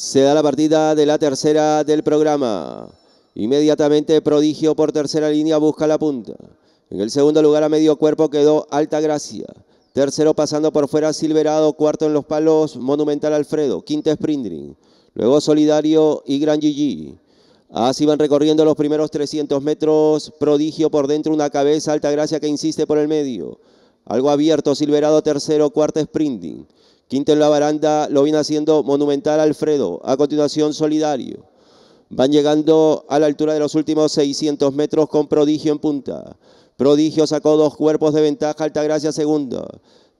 Se da la partida de la tercera del programa. Inmediatamente Prodigio por tercera línea busca la punta. En el segundo lugar a medio cuerpo quedó Alta Gracia. Tercero pasando por fuera Silverado. Cuarto en los palos Monumental Alfredo. Quinto sprinting. Luego Solidario y Gran Gigi. Así van recorriendo los primeros 300 metros. Prodigio por dentro una cabeza. Alta Gracia que insiste por el medio. Algo abierto Silverado tercero. Cuarto sprinting. Quinto en la baranda lo viene haciendo monumental Alfredo. A continuación, Solidario. Van llegando a la altura de los últimos 600 metros con Prodigio en punta. Prodigio sacó dos cuerpos de ventaja, Altagracia segunda.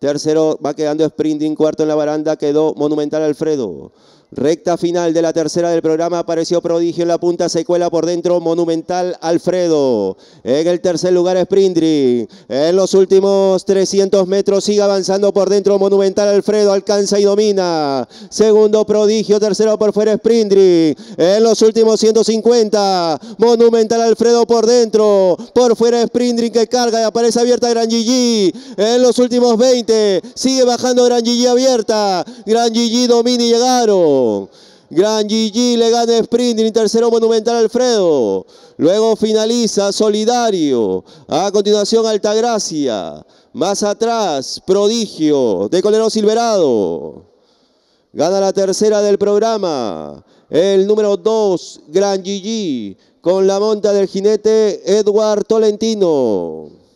Tercero va quedando Sprinting, cuarto en la baranda quedó Monumental Alfredo. Recta final de la tercera del programa, apareció Prodigio en la punta, secuela por dentro, Monumental Alfredo. En el tercer lugar Sprindri. En los últimos 300 metros sigue avanzando por dentro, Monumental Alfredo alcanza y domina. Segundo Prodigio, tercero por fuera Sprindri. En los últimos 150, Monumental Alfredo por dentro, por fuera Sprindri que carga y aparece abierta Gran Gigi. En los últimos 20, sigue bajando Gran Gigi abierta. Gran Gigi domina y llegaron. Gran Gigi le gana sprint y tercero Monumental Alfredo. Luego finaliza Solidario. A continuación Altagracia. Más atrás Prodigio de Colero Silverado. Gana la tercera del programa. El número 2, Gran Gigi, con la monta del jinete Edward Tolentino.